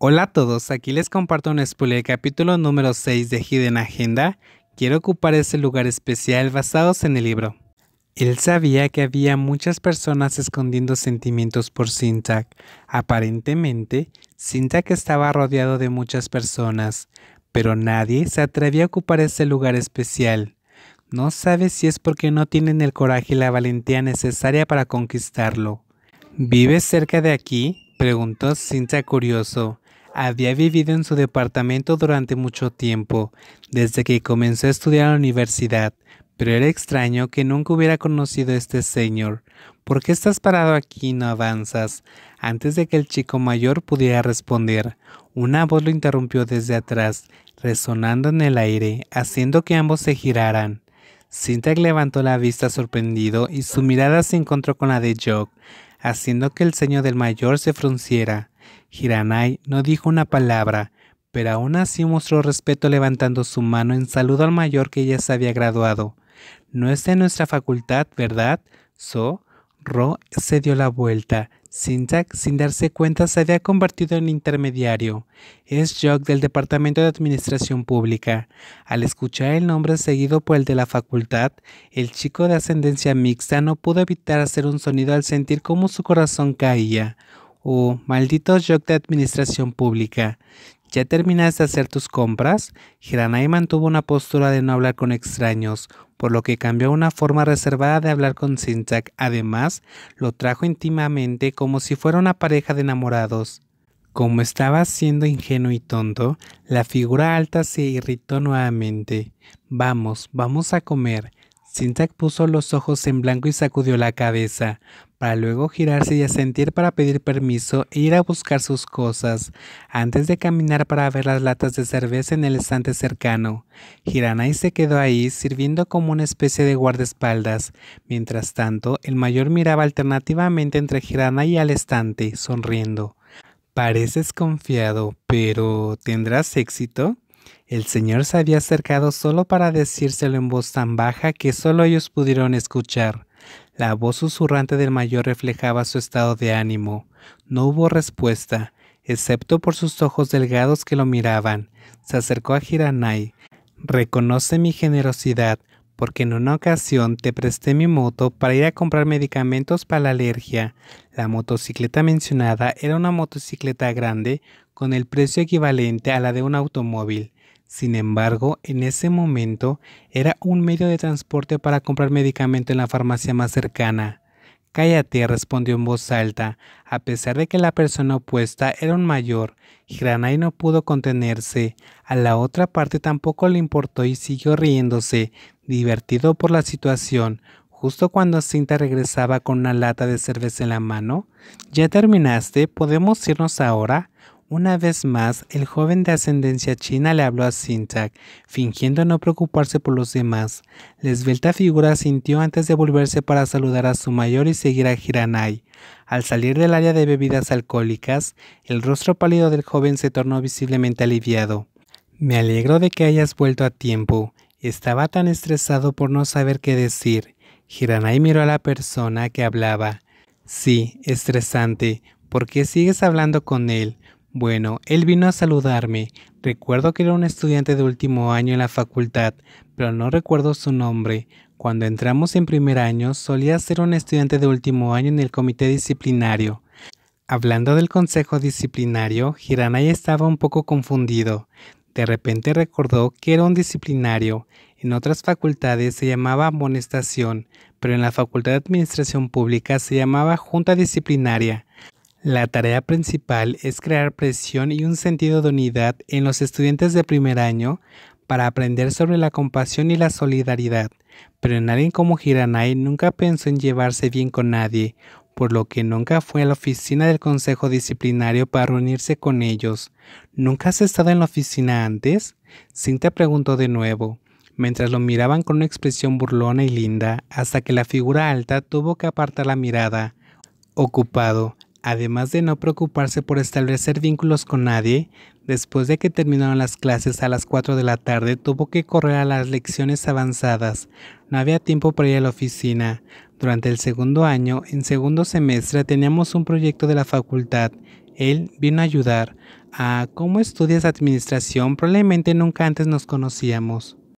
Hola a todos, aquí les comparto un spoiler del capítulo número 6 de Hidden Agenda. Quiero ocupar ese lugar especial basados en el libro. Él sabía que había muchas personas escondiendo sentimientos por Sintak. Aparentemente, Sintak estaba rodeado de muchas personas, pero nadie se atrevía a ocupar ese lugar especial. No sabe si es porque no tienen el coraje y la valentía necesaria para conquistarlo. ¿Vives cerca de aquí? preguntó Sintak curioso había vivido en su departamento durante mucho tiempo, desde que comenzó a estudiar en la universidad, pero era extraño que nunca hubiera conocido a este señor. ¿Por qué estás parado aquí y no avanzas? Antes de que el chico mayor pudiera responder, una voz lo interrumpió desde atrás, resonando en el aire, haciendo que ambos se giraran. Sintag levantó la vista sorprendido y su mirada se encontró con la de Jock, haciendo que el ceño del mayor se frunciera. Hiranai no dijo una palabra, pero aún así mostró respeto levantando su mano en saludo al mayor que ya se había graduado. No es de nuestra facultad, ¿verdad? So, Ro se dio la vuelta. Jack, sin darse cuenta, se había convertido en intermediario. Es Jock del Departamento de Administración Pública. Al escuchar el nombre seguido por el de la facultad, el chico de ascendencia mixta no pudo evitar hacer un sonido al sentir cómo su corazón caía. Oh, maldito shock de administración pública. ¿Ya terminaste de hacer tus compras? Hiranai mantuvo una postura de no hablar con extraños, por lo que cambió una forma reservada de hablar con Sinchak. Además, lo trajo íntimamente como si fuera una pareja de enamorados. Como estaba siendo ingenuo y tonto, la figura alta se irritó nuevamente. Vamos, vamos a comer. Sintak puso los ojos en blanco y sacudió la cabeza, para luego girarse y asentir para pedir permiso e ir a buscar sus cosas, antes de caminar para ver las latas de cerveza en el estante cercano. Hiranai se quedó ahí, sirviendo como una especie de guardaespaldas. Mientras tanto, el mayor miraba alternativamente entre Hiranai y al estante, sonriendo. Pareces confiado, pero ¿tendrás éxito? El Señor se había acercado solo para decírselo en voz tan baja que solo ellos pudieron escuchar. La voz susurrante del mayor reflejaba su estado de ánimo. No hubo respuesta, excepto por sus ojos delgados que lo miraban. Se acercó a Hiranai. Reconoce mi generosidad, porque en una ocasión te presté mi moto para ir a comprar medicamentos para la alergia. La motocicleta mencionada era una motocicleta grande con el precio equivalente a la de un automóvil. Sin embargo, en ese momento era un medio de transporte para comprar medicamento en la farmacia más cercana. Cállate, respondió en voz alta. A pesar de que la persona opuesta era un mayor, Granay no pudo contenerse. A la otra parte tampoco le importó y siguió riéndose, divertido por la situación. Justo cuando Cinta regresaba con una lata de cerveza en la mano. ¿Ya terminaste? ¿Podemos irnos ahora? Una vez más, el joven de ascendencia china le habló a Sintag, fingiendo no preocuparse por los demás. La esbelta figura sintió antes de volverse para saludar a su mayor y seguir a Hiranai. Al salir del área de bebidas alcohólicas, el rostro pálido del joven se tornó visiblemente aliviado. Me alegro de que hayas vuelto a tiempo. Estaba tan estresado por no saber qué decir. Hiranai miró a la persona que hablaba. Sí, estresante. ¿Por qué sigues hablando con él? Bueno, él vino a saludarme. Recuerdo que era un estudiante de último año en la facultad, pero no recuerdo su nombre. Cuando entramos en primer año, solía ser un estudiante de último año en el comité disciplinario. Hablando del consejo disciplinario, Hiranay estaba un poco confundido. De repente recordó que era un disciplinario. En otras facultades se llamaba amonestación, pero en la Facultad de Administración Pública se llamaba junta disciplinaria. La tarea principal es crear presión y un sentido de unidad en los estudiantes de primer año para aprender sobre la compasión y la solidaridad, pero nadie como Hiranai nunca pensó en llevarse bien con nadie, por lo que nunca fue a la oficina del Consejo Disciplinario para reunirse con ellos. ¿Nunca has estado en la oficina antes? Cinta preguntó de nuevo, mientras lo miraban con una expresión burlona y linda, hasta que la figura alta tuvo que apartar la mirada. Ocupado, además de no preocuparse por establecer vínculos con nadie, después de que terminaron las clases a las 4 de la tarde tuvo que correr a las lecciones avanzadas. No había tiempo para ir a la oficina. Durante el segundo año, en segundo semestre, teníamos un proyecto de la facultad. Él vino a ayudar. ¿A cómo estudias administración? Probablemente nunca antes nos conocíamos.